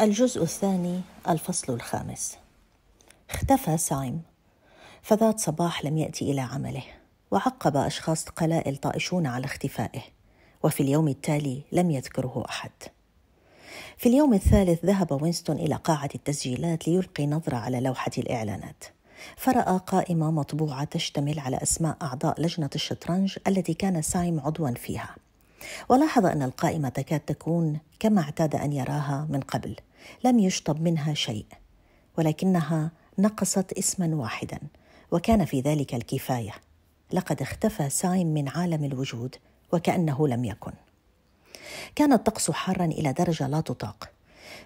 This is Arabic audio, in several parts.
الجزء الثاني الفصل الخامس اختفى سايم فذات صباح لم يأتي إلى عمله وعقب أشخاص قلائل طائشون على اختفائه وفي اليوم التالي لم يذكره أحد في اليوم الثالث ذهب وينستون إلى قاعة التسجيلات ليلقي نظرة على لوحة الإعلانات فرأى قائمة مطبوعة تشتمل على أسماء أعضاء لجنة الشطرنج التي كان سايم عضوا فيها ولاحظ أن القائمة تكاد تكون كما اعتاد أن يراها من قبل لم يشطب منها شيء ولكنها نقصت اسما واحدا وكان في ذلك الكفاية لقد اختفى سايم من عالم الوجود وكأنه لم يكن كان الطقس حارا إلى درجة لا تطاق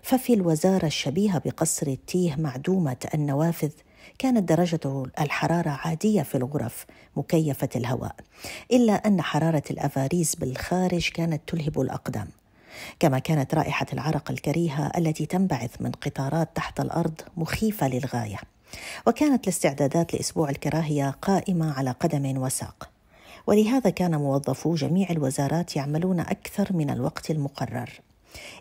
ففي الوزارة الشبيهة بقصر التيه معدومة النوافذ كانت درجة الحرارة عادية في الغرف مكيفة الهواء إلا أن حرارة الأفاريس بالخارج كانت تلهب الأقدام كما كانت رائحة العرق الكريهة التي تنبعث من قطارات تحت الأرض مخيفة للغاية وكانت الاستعدادات لأسبوع الكراهية قائمة على قدم وساق ولهذا كان موظفو جميع الوزارات يعملون أكثر من الوقت المقرر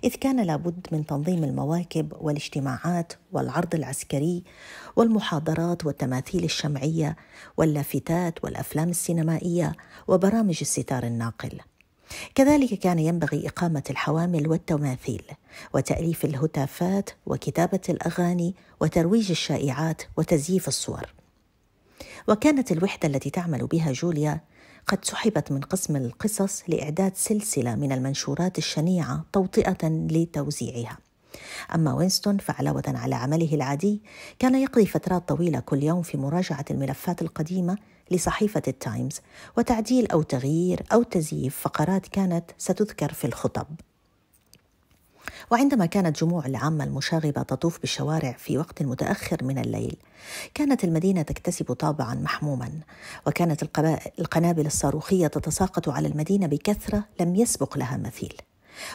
إذ كان لابد من تنظيم المواكب والاجتماعات والعرض العسكري والمحاضرات والتماثيل الشمعية واللافتات والأفلام السينمائية وبرامج الستار الناقل كذلك كان ينبغي إقامة الحوامل والتماثيل وتأليف الهتافات وكتابة الأغاني وترويج الشائعات وتزييف الصور وكانت الوحدة التي تعمل بها جوليا قد سحبت من قسم القصص لإعداد سلسلة من المنشورات الشنيعة توطئة لتوزيعها أما وينستون فعلاوة على عمله العادي كان يقضي فترات طويلة كل يوم في مراجعة الملفات القديمة لصحيفة التايمز وتعديل أو تغيير أو تزييف فقرات كانت ستذكر في الخطب وعندما كانت جموع العامة المشاغبة تطوف بالشوارع في وقت متأخر من الليل كانت المدينة تكتسب طابعا محموما وكانت القنابل الصاروخية تتساقط على المدينة بكثرة لم يسبق لها مثيل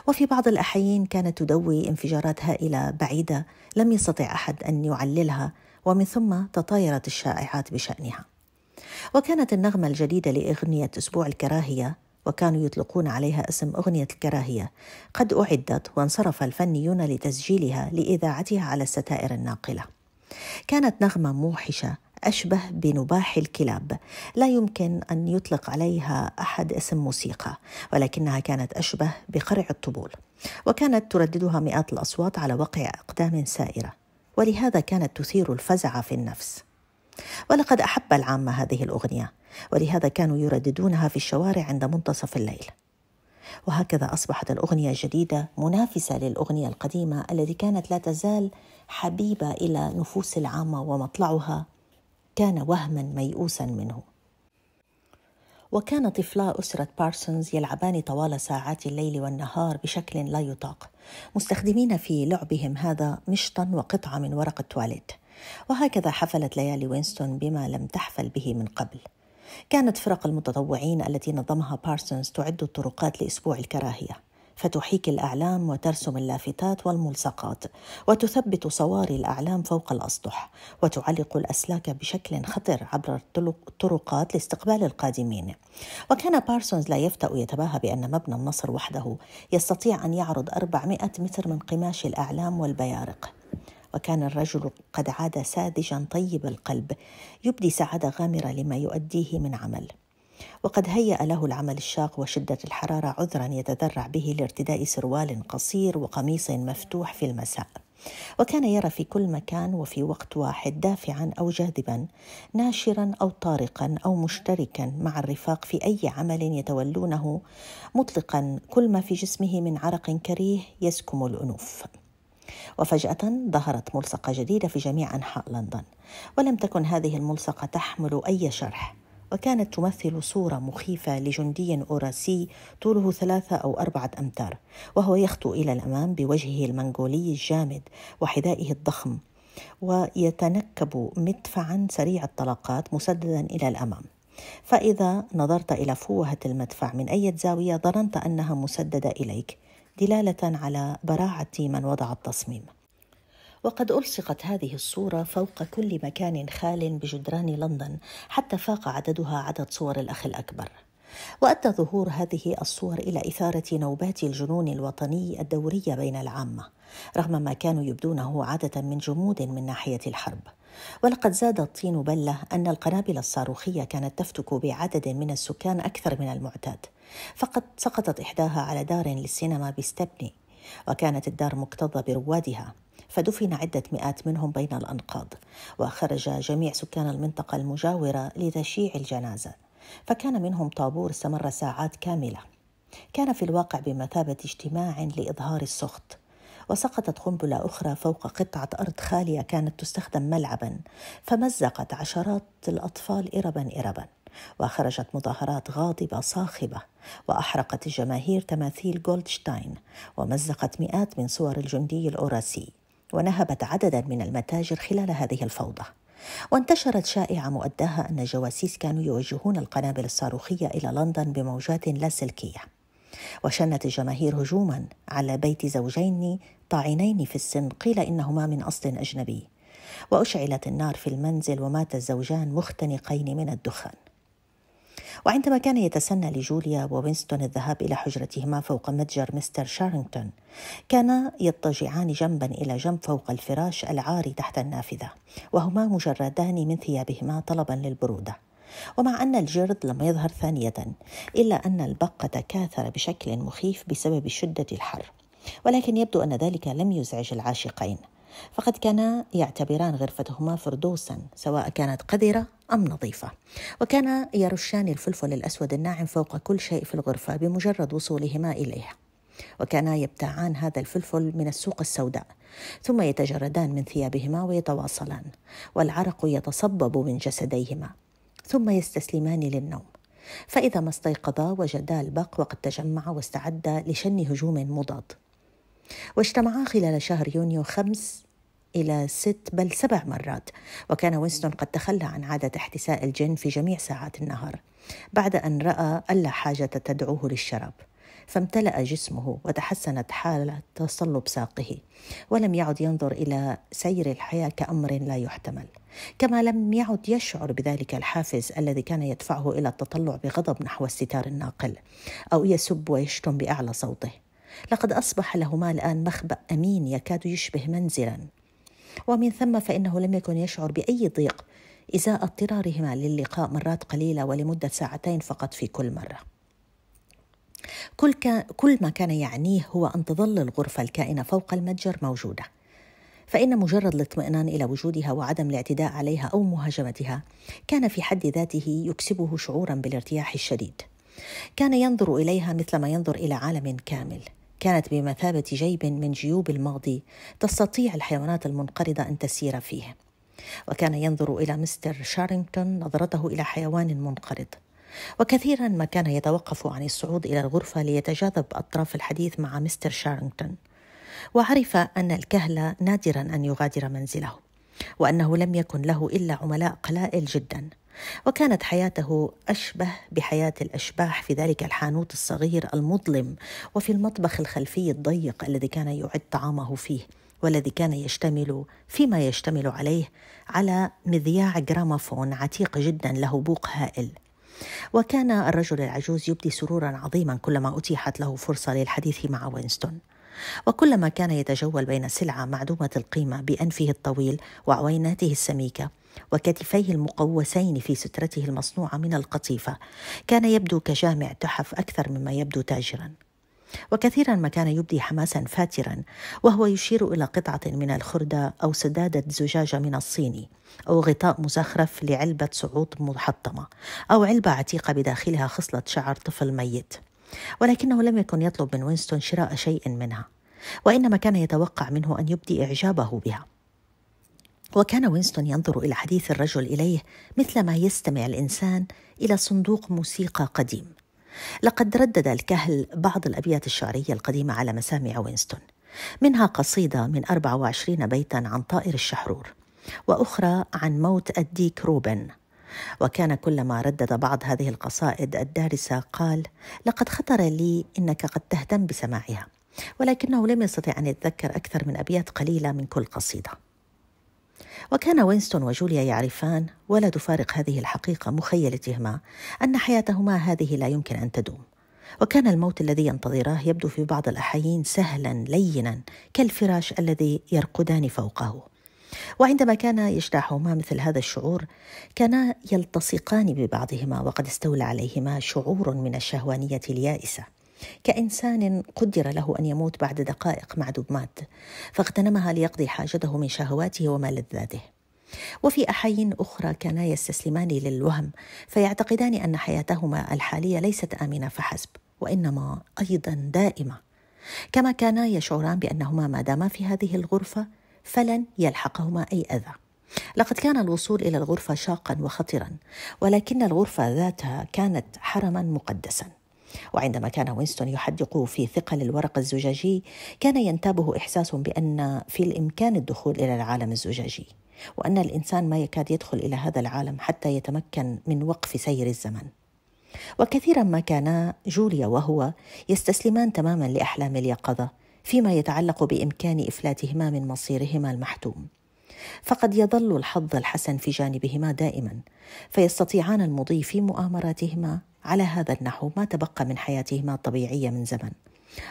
وفي بعض الأحيين كانت تدوي انفجارات هائلة بعيدة لم يستطع أحد أن يعللها ومن ثم تطايرت الشائعات بشأنها وكانت النغمة الجديدة لأغنية أسبوع الكراهية وكانوا يطلقون عليها اسم أغنية الكراهية قد أعدت وانصرف الفنيون لتسجيلها لإذاعتها على الستائر الناقلة كانت نغمة موحشة أشبه بنباح الكلاب لا يمكن أن يطلق عليها أحد اسم موسيقى ولكنها كانت أشبه بقرع الطبول وكانت ترددها مئات الأصوات على وقع أقدام سائرة ولهذا كانت تثير الفزع في النفس ولقد أحب العامة هذه الأغنية ولهذا كانوا يرددونها في الشوارع عند منتصف الليل وهكذا أصبحت الأغنية الجديدة منافسة للأغنية القديمة التي كانت لا تزال حبيبة إلى نفوس العامة ومطلعها كان وهما ميؤوسا منه وكان طفلا أسرة بارسونز يلعبان طوال ساعات الليل والنهار بشكل لا يطاق مستخدمين في لعبهم هذا مشطا وقطعة من ورق التواليت وهكذا حفلت ليالي وينستون بما لم تحفل به من قبل كانت فرق المتطوعين التي نظمها بارسونز تعد الطرقات لأسبوع الكراهية فتحيك الأعلام وترسم اللافتات والملصقات وتثبت صواري الأعلام فوق الأسطح وتعلق الأسلاك بشكل خطر عبر الطرقات لاستقبال القادمين وكان بارسونز لا يفتأ يتباهى بأن مبنى النصر وحده يستطيع أن يعرض 400 متر من قماش الأعلام والبيارق وكان الرجل قد عاد ساذجا طيب القلب يبدي سعاده غامره لما يؤديه من عمل وقد هيأ له العمل الشاق وشدة الحرارة عذرا يتذرع به لارتداء سروال قصير وقميص مفتوح في المساء وكان يرى في كل مكان وفي وقت واحد دافعا او جاذبا ناشرا او طارقا او مشتركا مع الرفاق في اي عمل يتولونه مطلقا كل ما في جسمه من عرق كريه يسكم الانوف وفجأة ظهرت ملصقة جديدة في جميع أنحاء لندن ولم تكن هذه الملصقة تحمل أي شرح وكانت تمثل صورة مخيفة لجندي أوراسي طوله ثلاثة أو أربعة أمتار وهو يخطو إلى الأمام بوجهه المنغولي الجامد وحذائه الضخم ويتنكب مدفعا سريع الطلقات مسددا إلى الأمام فإذا نظرت إلى فوهة المدفع من أي زاوية ظننت أنها مسددة إليك دلاله على براعه من وضع التصميم وقد ألصقت هذه الصورة فوق كل مكان خال بجدران لندن حتى فاق عددها عدد صور الأخ الأكبر. وأدى ظهور هذه الصور إلى إثارة نوبات الجنون الوطني الدورية بين العامة، رغم ما كانوا يبدونه عادة من جمود من ناحية الحرب. ولقد زاد الطين بلة أن القنابل الصاروخية كانت تفتك بعدد من السكان أكثر من المعتاد، فقد سقطت إحداها على دار للسينما بستبني وكانت الدار مكتظة بروادها فدفن عدة مئات منهم بين الأنقاض وخرج جميع سكان المنطقة المجاورة لتشييع الجنازة فكان منهم طابور استمر ساعات كاملة كان في الواقع بمثابة اجتماع لإظهار السخط وسقطت قنبلة أخرى فوق قطعة أرض خالية كانت تستخدم ملعبا فمزقت عشرات الأطفال إربا إربا وخرجت مظاهرات غاضبة صاخبة وأحرقت الجماهير تماثيل جولدشتاين ومزقت مئات من صور الجندي الأوراسي ونهبت عددا من المتاجر خلال هذه الفوضى وانتشرت شائعة مؤداها أن الجواسيس كانوا يوجهون القنابل الصاروخية إلى لندن بموجات لاسلكية وشنت الجماهير هجوما على بيت زوجين طاعنين في السن قيل إنهما من أصل أجنبي وأشعلت النار في المنزل ومات الزوجان مختنقين من الدخان وعندما كان يتسنى لجوليا ووينستون الذهاب إلى حجرتهما فوق متجر مستر شارينغتون كانا يضطجعان جنبا إلى جنب فوق الفراش العاري تحت النافذة وهما مجردان من ثيابهما طلبا للبرودة ومع أن الجرد لم يظهر ثانية إلا أن البق تكاثر بشكل مخيف بسبب شدة الحر ولكن يبدو أن ذلك لم يزعج العاشقين فقد كانا يعتبران غرفتهما فردوسا سواء كانت قذرة أم نظيفة وكان يرشان الفلفل الأسود الناعم فوق كل شيء في الغرفة بمجرد وصولهما إليها وكانا يبتاعان هذا الفلفل من السوق السوداء ثم يتجردان من ثيابهما ويتواصلان والعرق يتصبب من جسديهما ثم يستسلمان للنوم فإذا ما استيقظا وجدا البق وقد تجمع واستعد لشن هجوم مضاد واجتمعا خلال شهر يونيو خمس إلى ست بل سبع مرات وكان وينستون قد تخلى عن عادة احتساء الجن في جميع ساعات النهار بعد أن رأى ألا حاجة تدعوه للشراب فامتلأ جسمه وتحسنت حالة تصلب ساقه ولم يعد ينظر إلى سير الحياة كأمر لا يحتمل كما لم يعد يشعر بذلك الحافز الذي كان يدفعه إلى التطلع بغضب نحو الستار الناقل أو يسب ويشتم بأعلى صوته لقد أصبح لهما الآن مخبأ أمين يكاد يشبه منزلا ومن ثم فإنه لم يكن يشعر بأي ضيق إزاء اضطرارهما للقاء مرات قليلة ولمدة ساعتين فقط في كل مرة كل, ك... كل ما كان يعنيه هو أن تظل الغرفة الكائنة فوق المتجر موجودة فإن مجرد الاطمئنان إلى وجودها وعدم الاعتداء عليها أو مهاجمتها كان في حد ذاته يكسبه شعورا بالارتياح الشديد كان ينظر إليها مثلما ينظر إلى عالم كامل كانت بمثابة جيب من جيوب الماضي تستطيع الحيوانات المنقرضة أن تسير فيه وكان ينظر إلى مستر شارينغتون نظرته إلى حيوان منقرض وكثيرا ما كان يتوقف عن الصعود إلى الغرفة ليتجاذب أطراف الحديث مع مستر شارينغتون وعرف أن الكهل نادرا أن يغادر منزله وأنه لم يكن له إلا عملاء قلائل جدا وكانت حياته اشبه بحياه الاشباح في ذلك الحانوت الصغير المظلم وفي المطبخ الخلفي الضيق الذي كان يعد طعامه فيه والذي كان يشتمل فيما يشتمل عليه على مذياع جرامافون عتيق جدا له بوق هائل وكان الرجل العجوز يبدي سرورا عظيما كلما اتيحت له فرصه للحديث مع وينستون وكلما كان يتجول بين سلعه معدومه القيمه بانفه الطويل وعويناته السميكه وكتفيه المقوسين في سترته المصنوعة من القطيفة كان يبدو كجامع تحف أكثر مما يبدو تاجرا وكثيرا ما كان يبدي حماسا فاترا وهو يشير إلى قطعة من الخردة أو سدادة زجاجة من الصيني أو غطاء مزخرف لعلبة صعود محطمة أو علبة عتيقة بداخلها خصلة شعر طفل ميت ولكنه لم يكن يطلب من وينستون شراء شيء منها وإنما كان يتوقع منه أن يبدي إعجابه بها وكان وينستون ينظر الى حديث الرجل اليه مثلما يستمع الانسان الى صندوق موسيقى قديم لقد ردد الكهل بعض الابيات الشعريه القديمه على مسامع وينستون منها قصيده من 24 بيتا عن طائر الشحرور واخرى عن موت الديك روبن وكان كلما ردد بعض هذه القصائد الدارسه قال لقد خطر لي انك قد تهتم بسماعها ولكنه لم يستطع ان يتذكر اكثر من ابيات قليله من كل قصيده وكان وينستون وجوليا يعرفان ولا تفارق هذه الحقيقة مخيلتهما أن حياتهما هذه لا يمكن أن تدوم وكان الموت الذي ينتظراه يبدو في بعض الأحايين سهلا لينا كالفراش الذي يرقدان فوقه وعندما كان يجتاحهما مثل هذا الشعور كانا يلتصقان ببعضهما وقد استولى عليهما شعور من الشهوانية اليائسة كإنسان قدر له أن يموت بعد دقائق معدومات فاغتنمها ليقضي حاجته من شهواته وملذاته وفي أحي أخرى كانا يستسلمان للوهم فيعتقدان أن حياتهما الحالية ليست آمنة فحسب وإنما أيضا دائمة كما كانا يشعران بأنهما ما داما في هذه الغرفة فلن يلحقهما أي أذى لقد كان الوصول إلى الغرفة شاقا وخطرا ولكن الغرفة ذاتها كانت حرما مقدسا وعندما كان وينستون يحدق في ثقل الورق الزجاجي كان ينتابه إحساس بأن في الإمكان الدخول إلى العالم الزجاجي وأن الإنسان ما يكاد يدخل إلى هذا العالم حتى يتمكن من وقف سير الزمن وكثيرا ما كانا جوليا وهو يستسلمان تماما لأحلام اليقظة فيما يتعلق بإمكان إفلاتهما من مصيرهما المحتوم فقد يظل الحظ الحسن في جانبهما دائما فيستطيعان المضي في مؤامراتهما على هذا النحو ما تبقى من حياتهما الطبيعية من زمن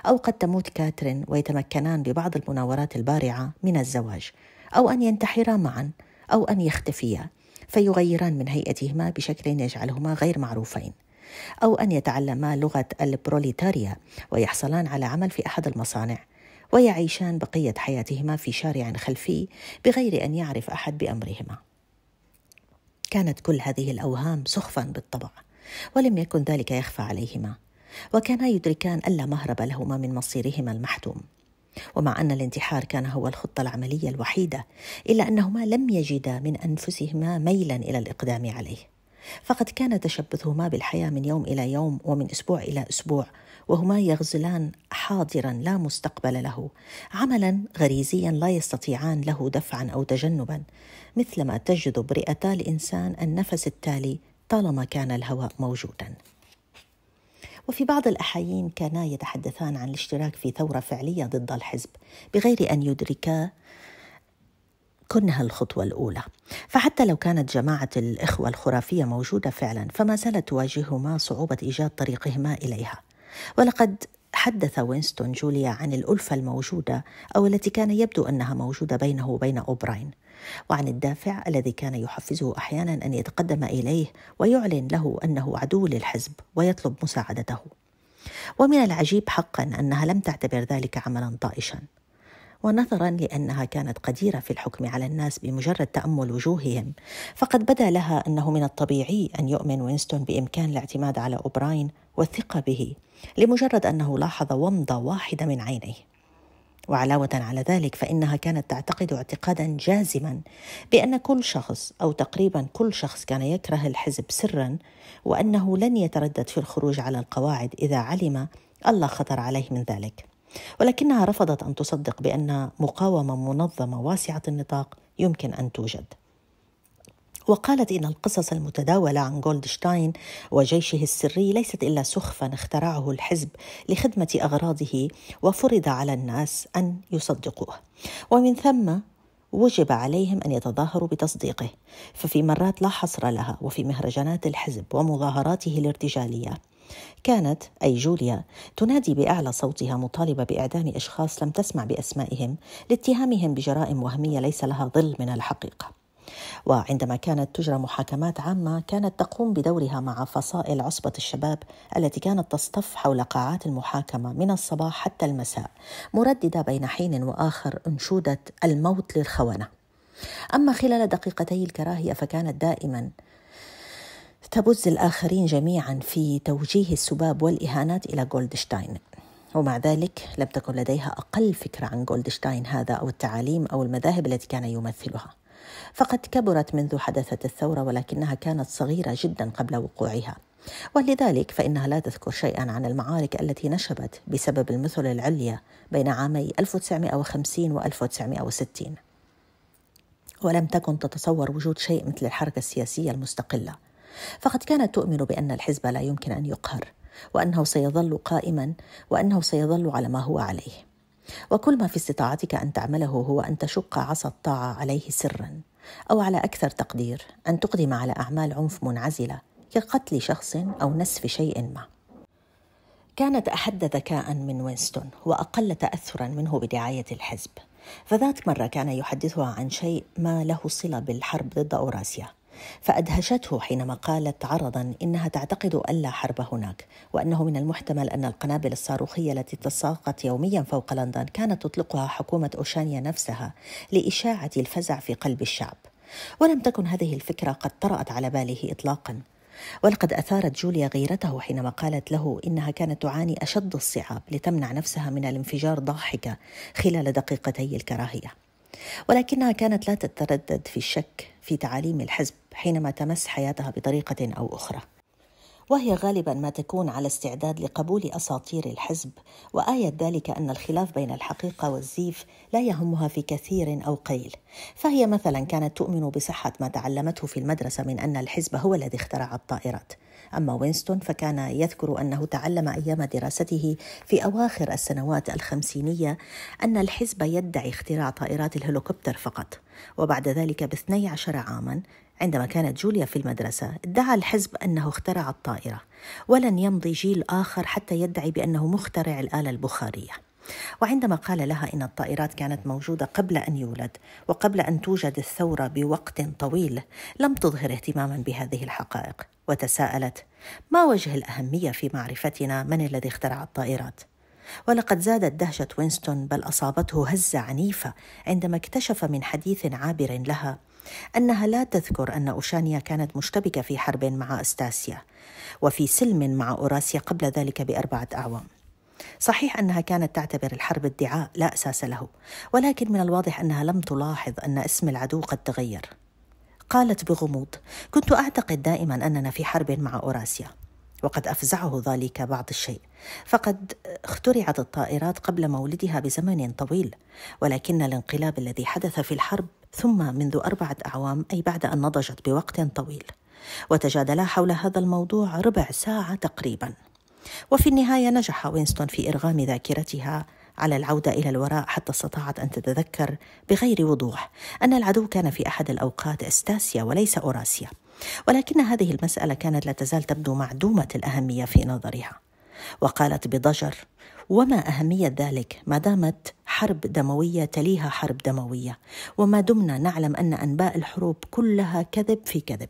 أو قد تموت كاترين ويتمكنان ببعض المناورات البارعة من الزواج أو أن ينتحرا معا أو أن يختفيا فيغيران من هيئتهما بشكل يجعلهما غير معروفين أو أن يتعلما لغة البروليتاريا ويحصلان على عمل في أحد المصانع ويعيشان بقية حياتهما في شارع خلفي بغير أن يعرف أحد بأمرهما كانت كل هذه الأوهام سخفا بالطبع ولم يكن ذلك يخفى عليهما وكانا يدركان ألا مهرب لهما من مصيرهما المحتوم ومع أن الانتحار كان هو الخطة العملية الوحيدة إلا أنهما لم يجدا من أنفسهما ميلا إلى الإقدام عليه فقد كان تشبثهما بالحياة من يوم إلى يوم ومن أسبوع إلى أسبوع وهما يغزلان حاضرا لا مستقبل له عملا غريزيا لا يستطيعان له دفعا أو تجنبا مثلما تجذب رئتا الإنسان النفس التالي طالما كان الهواء موجودا وفي بعض الأحايين كانا يتحدثان عن الاشتراك في ثورة فعلية ضد الحزب بغير أن يدركا كنها الخطوة الأولى فحتى لو كانت جماعة الإخوة الخرافية موجودة فعلا فما زالت تواجههما صعوبة إيجاد طريقهما إليها ولقد حدث وينستون جوليا عن الألفة الموجودة أو التي كان يبدو أنها موجودة بينه وبين أوبراين وعن الدافع الذي كان يحفزه احيانا ان يتقدم اليه ويعلن له انه عدو للحزب ويطلب مساعدته ومن العجيب حقا انها لم تعتبر ذلك عملا طائشا ونظرا لانها كانت قديره في الحكم على الناس بمجرد تامل وجوههم فقد بدا لها انه من الطبيعي ان يؤمن وينستون بامكان الاعتماد على اوبراين والثقه به لمجرد انه لاحظ ومضه واحده من عينيه وعلاوه على ذلك فانها كانت تعتقد اعتقادا جازما بان كل شخص او تقريبا كل شخص كان يكره الحزب سرا وانه لن يتردد في الخروج على القواعد اذا علم الله خطر عليه من ذلك ولكنها رفضت ان تصدق بان مقاومه منظمه واسعه النطاق يمكن ان توجد وقالت إن القصص المتداولة عن جولدشتاين وجيشه السري ليست إلا سخفا اخترعه الحزب لخدمة أغراضه وفرض على الناس أن يصدقوه ومن ثم وجب عليهم أن يتظاهروا بتصديقه ففي مرات لا حصر لها وفي مهرجانات الحزب ومظاهراته الارتجالية كانت أي جوليا تنادي بأعلى صوتها مطالبة بإعدام أشخاص لم تسمع بأسمائهم لاتهامهم بجرائم وهمية ليس لها ظل من الحقيقة وعندما كانت تجرى محاكمات عامة كانت تقوم بدورها مع فصائل عصبة الشباب التي كانت تصطف حول قاعات المحاكمة من الصباح حتى المساء مرددة بين حين وآخر أنشودة الموت للخونة أما خلال دقيقتي الكراهية فكانت دائما تبز الآخرين جميعا في توجيه السباب والإهانات إلى جولدشتاين ومع ذلك لم تكن لديها أقل فكرة عن جولدشتاين هذا أو التعاليم أو المذاهب التي كان يمثلها فقد كبرت منذ حدثت الثورة ولكنها كانت صغيرة جدا قبل وقوعها ولذلك فإنها لا تذكر شيئا عن المعارك التي نشبت بسبب المثل العليا بين عامي 1950 و 1960 ولم تكن تتصور وجود شيء مثل الحركة السياسية المستقلة فقد كانت تؤمن بأن الحزب لا يمكن أن يقهر وأنه سيظل قائما وأنه سيظل على ما هو عليه وكل ما في استطاعتك أن تعمله هو أن تشق عصا الطاعة عليه سرا أو على أكثر تقدير أن تقدم على أعمال عنف منعزلة كقتل شخص أو نسف شيء ما كانت أحد ذكاء من وينستون وأقل تأثرا منه بدعاية الحزب فذات مرة كان يحدثها عن شيء ما له صلة بالحرب ضد أوراسيا فأدهشته حينما قالت عرضا إنها تعتقد ألا حرب هناك وأنه من المحتمل أن القنابل الصاروخية التي تساقط يوميا فوق لندن كانت تطلقها حكومة أوشانيا نفسها لإشاعة الفزع في قلب الشعب ولم تكن هذه الفكرة قد طرأت على باله إطلاقا ولقد أثارت جوليا غيرته حينما قالت له إنها كانت تعاني أشد الصعاب لتمنع نفسها من الانفجار ضاحكة خلال دقيقتي الكراهية ولكنها كانت لا تتردد في الشك في تعاليم الحزب حينما تمس حياتها بطريقه او اخرى وهي غالبا ما تكون على استعداد لقبول اساطير الحزب وايه ذلك ان الخلاف بين الحقيقه والزيف لا يهمها في كثير او قيل فهي مثلا كانت تؤمن بصحه ما تعلمته في المدرسه من ان الحزب هو الذي اخترع الطائرات أما وينستون فكان يذكر أنه تعلم أيام دراسته في أواخر السنوات الخمسينية أن الحزب يدعي اختراع طائرات الهليكوبتر فقط وبعد ذلك باثني عشر عاما عندما كانت جوليا في المدرسة ادعى الحزب أنه اخترع الطائرة ولن يمضي جيل آخر حتى يدعي بأنه مخترع الآلة البخارية وعندما قال لها ان الطائرات كانت موجوده قبل ان يولد وقبل ان توجد الثوره بوقت طويل لم تظهر اهتماما بهذه الحقائق وتساءلت ما وجه الأهمية في معرفتنا من الذي اخترع الطائرات؟ ولقد زادت دهشة وينستون بل أصابته هزة عنيفة عندما اكتشف من حديث عابر لها أنها لا تذكر أن أوشانيا كانت مشتبكة في حرب مع أستاسيا وفي سلم مع أوراسيا قبل ذلك بأربعة أعوام صحيح أنها كانت تعتبر الحرب ادعاء لا أساس له ولكن من الواضح أنها لم تلاحظ أن اسم العدو قد تغير قالت بغموض كنت اعتقد دائما اننا في حرب مع اوراسيا وقد افزعه ذلك بعض الشيء فقد اخترعت الطائرات قبل مولدها بزمن طويل ولكن الانقلاب الذي حدث في الحرب ثم منذ اربعه اعوام اي بعد ان نضجت بوقت طويل وتجادلا حول هذا الموضوع ربع ساعه تقريبا وفي النهايه نجح وينستون في ارغام ذاكرتها على العودة إلى الوراء حتى استطاعت أن تتذكر بغير وضوح أن العدو كان في أحد الأوقات أستاسيا وليس أوراسيا ولكن هذه المسألة كانت لا تزال تبدو معدومة الأهمية في نظرها وقالت بضجر وما أهمية ذلك ما دامت حرب دموية تليها حرب دموية وما دمنا نعلم أن أنباء الحروب كلها كذب في كذب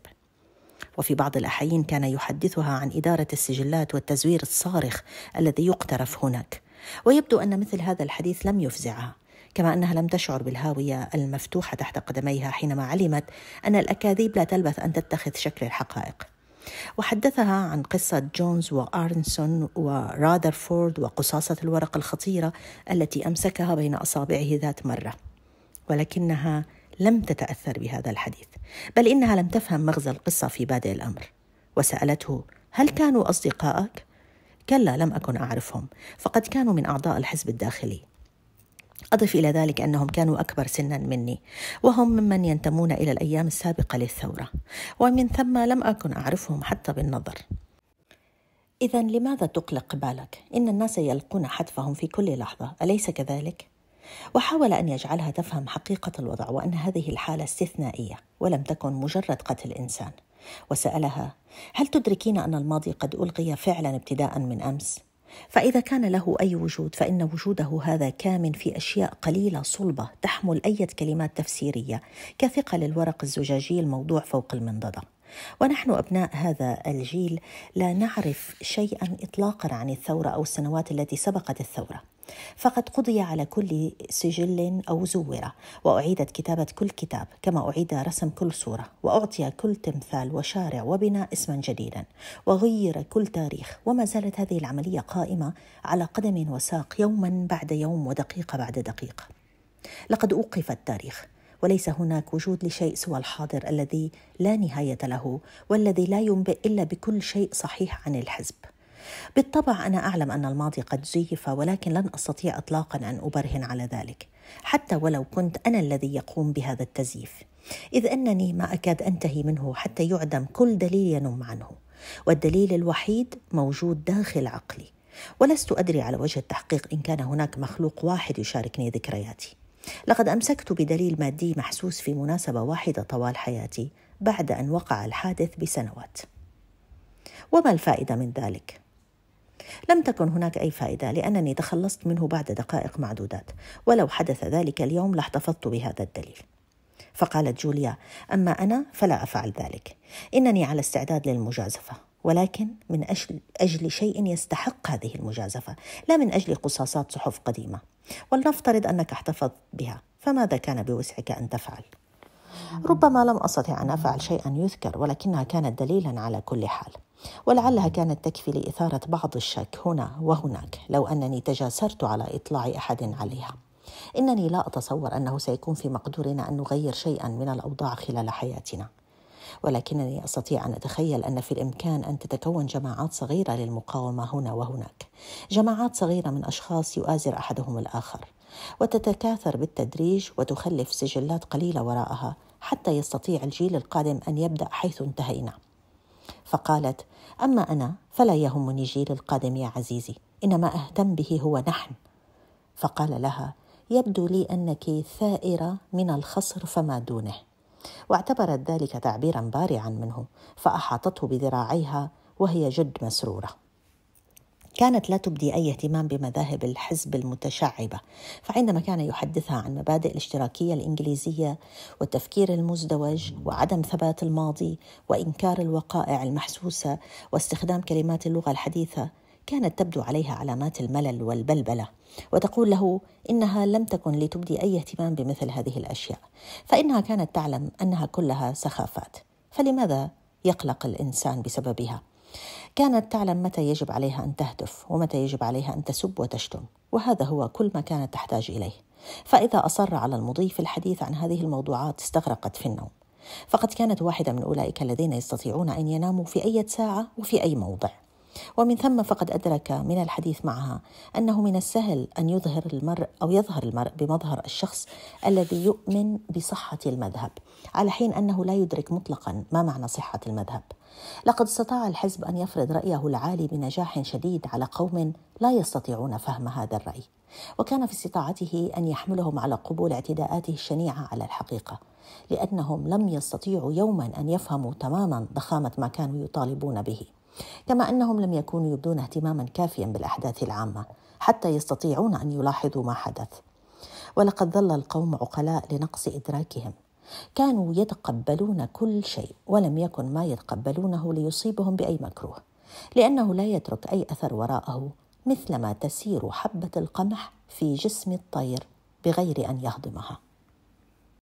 وفي بعض الأحيان كان يحدثها عن إدارة السجلات والتزوير الصارخ الذي يقترف هناك ويبدو أن مثل هذا الحديث لم يفزعها كما أنها لم تشعر بالهاوية المفتوحة تحت قدميها حينما علمت أن الأكاذيب لا تلبث أن تتخذ شكل الحقائق وحدثها عن قصة جونز وآرنسون ورادرفورد وقصاصة الورق الخطيرة التي أمسكها بين أصابعه ذات مرة ولكنها لم تتأثر بهذا الحديث بل إنها لم تفهم مغزى القصة في بادئ الأمر وسألته هل كانوا أصدقائك؟ كلا لم أكن أعرفهم فقد كانوا من أعضاء الحزب الداخلي أضف إلى ذلك أنهم كانوا أكبر سنا مني وهم ممن ينتمون إلى الأيام السابقة للثورة ومن ثم لم أكن أعرفهم حتى بالنظر إذا لماذا تقلق بالك؟ إن الناس يلقون حتفهم في كل لحظة أليس كذلك؟ وحاول أن يجعلها تفهم حقيقة الوضع وأن هذه الحالة استثنائية ولم تكن مجرد قتل إنسان وسالها هل تدركين ان الماضي قد الغي فعلا ابتداء من امس فاذا كان له اي وجود فان وجوده هذا كامن في اشياء قليله صلبه تحمل ايه كلمات تفسيريه كثقل الورق الزجاجي الموضوع فوق المنضده ونحن أبناء هذا الجيل لا نعرف شيئا إطلاقا عن الثورة أو السنوات التي سبقت الثورة فقد قضي على كل سجل أو زورة وأعيدت كتابة كل كتاب كما أعيد رسم كل صورة وأعطي كل تمثال وشارع وبناء اسما جديدا وغير كل تاريخ وما زالت هذه العملية قائمة على قدم وساق يوما بعد يوم ودقيقة بعد دقيقة لقد أوقف التاريخ وليس هناك وجود لشيء سوى الحاضر الذي لا نهايه له والذي لا ينبئ الا بكل شيء صحيح عن الحزب بالطبع انا اعلم ان الماضي قد زيف ولكن لن استطيع اطلاقا ان ابرهن على ذلك حتى ولو كنت انا الذي يقوم بهذا التزييف اذ انني ما اكاد انتهي منه حتى يعدم كل دليل ينم عنه والدليل الوحيد موجود داخل عقلي ولست ادري على وجه التحقيق ان كان هناك مخلوق واحد يشاركني ذكرياتي لقد أمسكت بدليل مادي محسوس في مناسبة واحدة طوال حياتي بعد أن وقع الحادث بسنوات. وما الفائدة من ذلك؟ لم تكن هناك أي فائدة لأنني تخلصت منه بعد دقائق معدودات، ولو حدث ذلك اليوم لاحتفظت بهذا الدليل. فقالت جوليا: أما أنا فلا أفعل ذلك، إنني على استعداد للمجازفة، ولكن من أجل, أجل شيء يستحق هذه المجازفة لا من أجل قصاصات صحف قديمة ولنفترض أنك احتفظت بها فماذا كان بوسعك أن تفعل؟ ربما لم أستطع أن أفعل شيئا يذكر ولكنها كانت دليلا على كل حال ولعلها كانت تكفي لإثارة بعض الشك هنا وهناك لو أنني تجاسرت على إطلاع أحد عليها إنني لا أتصور أنه سيكون في مقدورنا أن نغير شيئا من الأوضاع خلال حياتنا ولكنني أستطيع أن أتخيل أن في الإمكان أن تتكون جماعات صغيرة للمقاومة هنا وهناك جماعات صغيرة من أشخاص يؤازر أحدهم الآخر وتتكاثر بالتدريج وتخلف سجلات قليلة وراءها حتى يستطيع الجيل القادم أن يبدأ حيث انتهينا فقالت أما أنا فلا يهمني جيل القادم يا عزيزي إنما أهتم به هو نحن فقال لها يبدو لي أنك ثائرة من الخصر فما دونه واعتبرت ذلك تعبيرا بارعا منه فأحاطته بذراعيها وهي جد مسرورة كانت لا تبدي أي اهتمام بمذاهب الحزب المتشعبة فعندما كان يحدثها عن مبادئ الاشتراكية الإنجليزية والتفكير المزدوج وعدم ثبات الماضي وإنكار الوقائع المحسوسة واستخدام كلمات اللغة الحديثة كانت تبدو عليها علامات الملل والبلبله وتقول له انها لم تكن لتبدي اي اهتمام بمثل هذه الاشياء فانها كانت تعلم انها كلها سخافات فلماذا يقلق الانسان بسببها كانت تعلم متى يجب عليها ان تهتف ومتى يجب عليها ان تسب وتشتم وهذا هو كل ما كانت تحتاج اليه فاذا اصر على المضي في الحديث عن هذه الموضوعات استغرقت في النوم فقد كانت واحده من اولئك الذين يستطيعون ان يناموا في اي ساعه وفي اي موضع ومن ثم فقد أدرك من الحديث معها أنه من السهل أن يظهر المرء أو يظهر المرء بمظهر الشخص الذي يؤمن بصحة المذهب على حين أنه لا يدرك مطلقا ما معنى صحة المذهب لقد استطاع الحزب أن يفرض رأيه العالي بنجاح شديد على قوم لا يستطيعون فهم هذا الرأي وكان في استطاعته أن يحملهم على قبول اعتداءاته الشنيعة على الحقيقة لأنهم لم يستطيعوا يوما أن يفهموا تماما ضخامة ما كانوا يطالبون به كما أنهم لم يكونوا يبدون اهتماما كافيا بالأحداث العامة حتى يستطيعون أن يلاحظوا ما حدث ولقد ظل القوم عقلاء لنقص إدراكهم كانوا يتقبلون كل شيء ولم يكن ما يتقبلونه ليصيبهم بأي مكروه لأنه لا يترك أي أثر وراءه مثلما تسير حبة القمح في جسم الطير بغير أن يهضمها